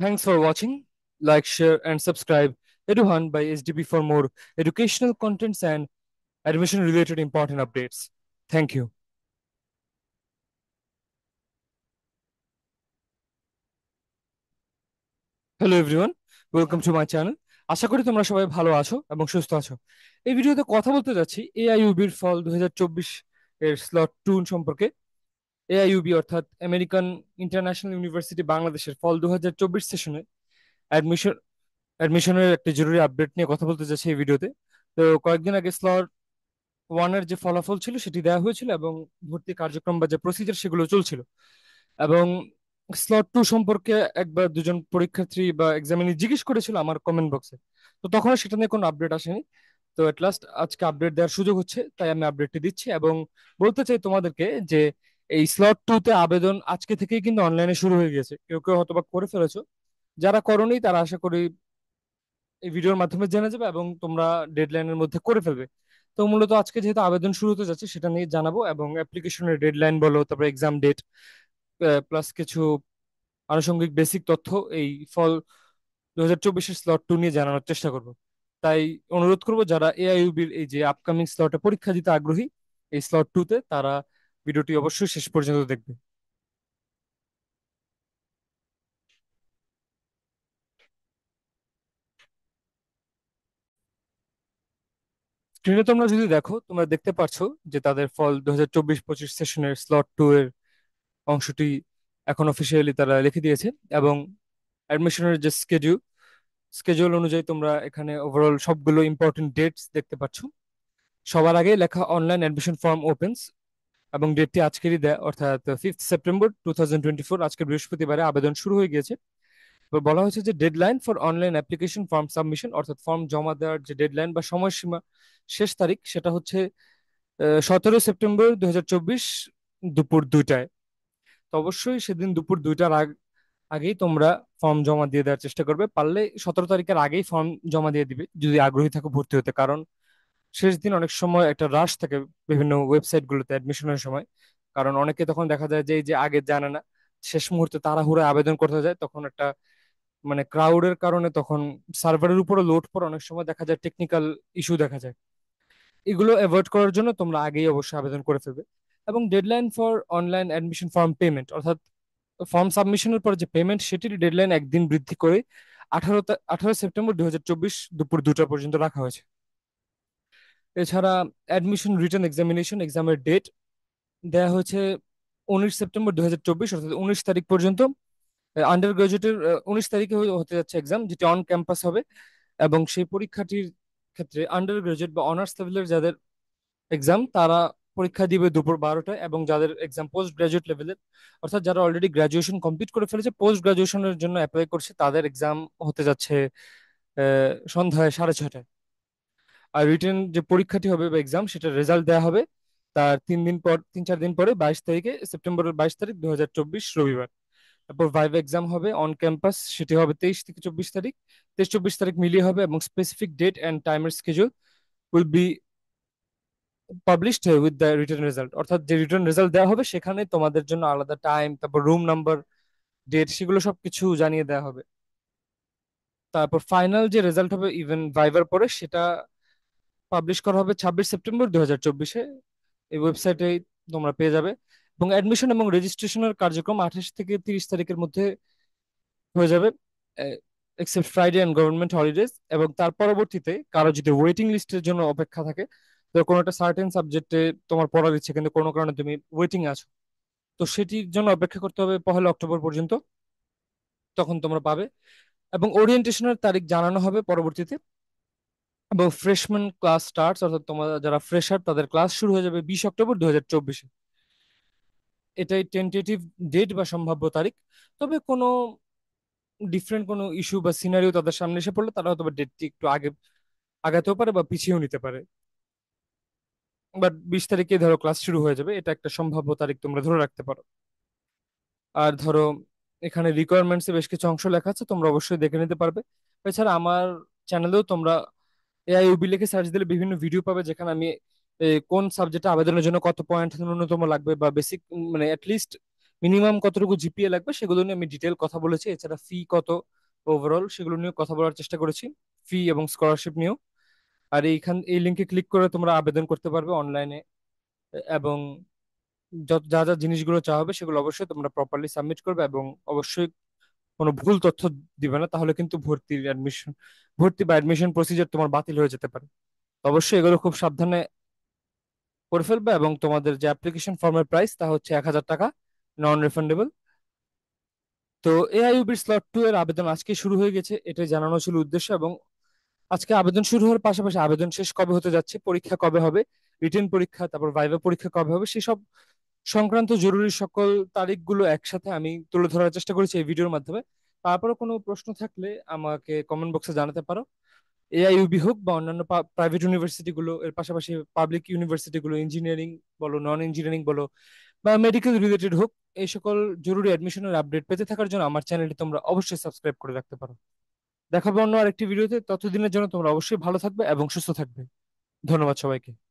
Thanks for watching. Like, share, and subscribe EduHan by SDB for more educational contents and admission related important updates. Thank you. Hello, everyone. Welcome to my channel. আশা করি তোমরা সবাই ভালো আছো এবং সুস্থ আছো এই ভিডিওতে কথা বলতে যাচ্ছি এআইউবির ফল দু এর স্লট টুন সম্পর্কে এআইইউবি অর্থাৎ আমেরিকান ইন্টারন্যাশনাল ইউনিভার্সিটি বাংলাদেশের ফল দু সেশনে অ্যাডমিশন অ্যাডমিশনের একটা জরুরি আপডেট নিয়ে কথা বলতে চাচ্ছি এই ভিডিওতে তো কয়েকদিন আগে স্লর ওয়ানের যে ফলাফল ছিল সেটি দেওয়া হয়েছিল এবং ভর্তি কার্যক্রম বা যে প্রসিজার সেগুলো চলছিল এবং স্লট টু সম্পর্কে একবার দুজন পরীক্ষার্থী বা এক্সামিনি জিজ্ঞেস করেছিল আমার কমেন্ট বক্সে তো তখনও সেটা নিয়ে কোনো আপডেট আসেনি তো এট লাস্ট আজকে আপডেট দেওয়ার সুযোগ হচ্ছে তাই আমি আপডেটটি দিচ্ছি এবং বলতে চাই তোমাদেরকে যে এই স্লট টুতে আবেদন আজকে থেকেই কিন্তু অনলাইনে শুরু হয়ে গেছে কেউ কেউ হয়তো করে ফেলেছো যারা করনি তারা আশা করি এই ভিডিওর মাধ্যমে জেনে যাবে এবং তোমরা ডেডলাইনের মধ্যে করে ফেলবে তো মূলত আজকে যেহেতু আবেদন শুরু হতে যাচ্ছে সেটা নিয়ে জানাবো এবং অ্যাপ্লিকেশনের ডেডলাইন বলো তারপরে এক্সাম ডেট প্লাস কিছু আনুষঙ্গিক বেসিক তথ্য এই ফল দু হাজার চব্বিশের স্লট টু নিয়ে জানানোর চেষ্টা করব তাই অনুরোধ করব যারা এআইউবির এই যে আপকামিং স্লটে পরীক্ষা দিতে আগ্রহী এই স্লট টুতে তারা ভিডিওটি অবশ্যই শেষ পর্যন্ত দেখবে স্ক্রিনে তোমরা যদি দেখো তোমরা দেখতে পাচ্ছ যে তাদের ফল দু হাজার চব্বিশ পঁচিশ সেশনের স্লট টু এর অংশটি এখন অফিসিয়ালি তারা লিখে দিয়েছে এবং অ্যাডমিশনের যে স্কেডিউল স্কেডিউল অনুযায়ী তোমরা এখানে ওভারঅল সবগুলো ইম্পর্টেন্ট ডেটস দেখতে পাচ্ছ সবার আগে লেখা অনলাইন অ্যাডমিশন ফর্ম ওপেন্স এবং ডেটটি আজকেরই দেয় অর্থাৎ fifth September two thousand twenty four আজকে বৃহস্পতিবারে আবেদন শুরু হয়ে গিয়েছে বলা হয়েছে যে deadline for online application form submission অর্থাৎ ফর্ম জমা দেওয়ার যে ডেডলাইন বা সময়সীমা শেষ তারিখ সেটা হচ্ছে সতেরো সেপ্টেম্বর দু দুপুর দুইটায় তো অবশ্যই সেদিন দুপুর দুইটার আগ আগেই তোমরা ফর্ম জমা দিয়ে দেওয়ার চেষ্টা করবে পারলে সতেরো তারিখের আগেই ফর্ম জমা দিয়ে দিবে যদি আগ্রহী থাকো ভর্তি হতে কারণ শেষ দিন অনেক সময় একটা রাশ থাকে বিভিন্ন ওয়েবসাইট গুলোতে অ্যাডমিশনের সময় কারণ অনেকে তখন দেখা যায় যে এই যে আগে জানে না শেষ মুহূর্তে তাড়াহুড়ো আবেদন করতে যায় তখন একটা মানে ক্রাউডের কারণে তখন সার্ভারের উপরে লোড পর অনেক সময় দেখা যায় টেকনিক্যাল ইস্যু দেখা যায় এগুলো অ্যাভয়েড করার জন্য তোমরা আগেই অবশ্যই আবেদন করে ফেলবে এবং deadline for online admission form payment অর্থাৎ ফর্ম সাবমিশনের পর যে পেমেন্ট সেটির ডেডলাইন একদিন বৃদ্ধি করে আঠারো আঠারো সেপ্টেম্বর দুই দুপুর দুটা পর্যন্ত রাখা হয়েছে এছাড়া অ্যাডমিশন রিটার্ন এক্সামিনেশন এক্সামের ডেট দেয়া হয়েছে উনিশ সেপ্টেম্বর দু হাজার চব্বিশ অর্থাৎ উনিশ তারিখ পর্যন্ত আন্ডার গ্রাজুয়েটের উনিশ তারিখে হতে যাচ্ছে এক্সাম যেটি অন ক্যাম্পাস হবে এবং সেই পরীক্ষাটির ক্ষেত্রে আন্ডার গ্রাজুয়েট বা অনার্স লেভেলের যাদের এক্সাম তারা পরীক্ষা দিবে দুপুর বারোটায় এবং যাদের এক্সাম পোস্ট গ্রাজুয়েট লেভেলের অর্থাৎ যারা অলরেডি গ্রাজুয়েশন কমপ্লিট করে ফেলেছে পোস্ট গ্রাজুয়েশনের জন্য অ্যাপ্লাই করছে তাদের এক্সাম হতে যাচ্ছে সন্ধ্যায় সাড়ে ছটায় আর রিটেন যে পরীক্ষাটি হবে বা এক্সাম সেটা রেজাল্ট দেওয়া হবে তার তিন দিন পর তিন চার দিন পরে বাইশ তারিখে সেপ্টেম্বরের বাইশ তারিখ দু রবিবার তারপর ভাইভ এক্সাম হবে অন ক্যাম্পাস সেটি হবে তেইশ থেকে চব্বিশ তারিখ তেইশ চব্বিশ তারিখ মিলিয়ে হবে এবং স্পেসিফিক ডেট অ্যান্ড টাইমের schedule will be published with the written result অর্থাৎ যে রিটার্ন রেজাল্ট দেওয়া হবে সেখানে তোমাদের জন্য আলাদা টাইম তারপর রুম নাম্বার ডেট সেগুলো সবকিছু জানিয়ে দেওয়া হবে তারপর ফাইনাল যে রেজাল্ট হবে ইভেন ভাইভার পরে সেটা পাবলিশ করা হবে ছাব্বিশ সেপ্টেম্বর দু হাজার চব্বিশে এই ওয়েবসাইটে তোমরা পেয়ে যাবে এবং অ্যাডমিশন এবং রেজিস্ট্রেশনের কার্যক্রম আঠাশ থেকে তিরিশ তারিখের মধ্যে হয়ে যাবে except Friday and government holidays এবং তার পরবর্তীতে কারো যদি ওয়েটিং লিস্টের জন্য অপেক্ষা থাকে তো কোনো একটা সার্টেন সাবজেক্টে তোমার পড়া দিচ্ছে কিন্তু কোনো কারণে তুমি ওয়েটিং আছো তো সেটির জন্য অপেক্ষা করতে হবে পহেলা অক্টোবর পর্যন্ত তখন তোমরা পাবে এবং ওরিয়েন্টেশনের তারিখ জানানো হবে পরবর্তীতে এবং ফ্রেশম্যান ক্লাস স্টার্টস অর্থাৎ তোমার যারা ফ্রেশার তাদের ক্লাস শুরু হয়ে যাবে বিশ অক্টোবর দু হাজার চব্বিশে এটাই টেন্টেটিভ ডেট বা সম্ভাব্য তারিখ তবে কোনো ডিফারেন্ট কোনো ইস্যু বা সিনারিও তাদের সামনে এসে পড়লে তারা হয়তো ডেটটি একটু আগে আগাতেও পারে বা পিছিয়েও নিতে পারে বাট বিশ তারিখে ধরো ক্লাস শুরু হয়ে যাবে এটা একটা সম্ভাব্য তারিখ তোমরা ধরে রাখতে পারো আর ধরো এখানে রিকোয়ারমেন্টসে বেশ কিছু অংশ লেখা আছে তোমরা অবশ্যই দেখে নিতে পারবে এছাড়া আমার চ্যানেলেও তোমরা এআইইউবি লিখে সার্চ দিলে বিভিন্ন ভিডিও পাবে যেখানে আমি কোন সাবজেক্টে আবেদনের জন্য কত পয়েন্ট ন্যূনতম লাগবে বা বেসিক মানে অ্যাটলিস্ট মিনিমাম কতটুকু জিপিএ লাগবে সেগুলো নিয়ে আমি ডিটেল কথা বলেছি এছাড়া ফি কত ওভারঅল সেগুলো নিয়ে কথা বলার চেষ্টা করেছি ফি এবং স্কলারশিপ নিয়েও আর এইখান এই লিঙ্কে ক্লিক করে তোমরা আবেদন করতে পারবে অনলাইনে এবং যত যা যা জিনিসগুলো চাওয়া হবে সেগুলো অবশ্যই তোমরা প্রপারলি সাবমিট করবে এবং অবশ্যই কোনো ভুল তথ্য দিবে না তাহলে কিন্তু ভর্তির অ্যাডমিশন ভর্তি বা অ্যাডমিশন প্রসিজার তোমার বাতিল হয়ে যেতে পারে অবশ্যই এগুলো খুব সাবধানে করে ফেলবে এবং তোমাদের যে অ্যাপ্লিকেশন ফর্মের প্রাইস তা হচ্ছে এক হাজার টাকা নন রিফান্ডেবল তো এআইইউবির স্লট টু এর আবেদন আজকে শুরু হয়ে গেছে এটা জানানো ছিল উদ্দেশ্য এবং আজকে আবেদন শুরু হওয়ার পাশাপাশি আবেদন শেষ কবে হতে যাচ্ছে পরীক্ষা কবে হবে রিটেন পরীক্ষা তারপর ভাইভা পরীক্ষা কবে হবে সেসব সংক্রান্ত জরুরি সকল তারিখগুলো একসাথে আমি তুলে ধরার চেষ্টা করেছি এই ভিডিওর মাধ্যমে তারপরে কোনো প্রশ্ন থাকলে আমাকে কমেন্ট বক্সে জানাতে পারো এআইইউবি হোক বা অন্যান্য প্রাইভেট ইউনিভার্সিটিগুলো এর পাশাপাশি পাবলিক ইউনিভার্সিটিগুলো ইঞ্জিনিয়ারিং বলো নন ইঞ্জিনিয়ারিং বলো বা মেডিকেল রিলেটেড হোক এই সকল জরুরি অ্যাডমিশনের আপডেট পেতে থাকার জন্য আমার চ্যানেলটি তোমরা অবশ্যই সাবস্ক্রাইব করে রাখতে পারো দেখাবো অন্য আরেকটি ভিডিওতে ততদিনের জন্য তোমরা অবশ্যই ভালো থাকবে এবং সুস্থ থাকবে ধন্যবাদ সবাইকে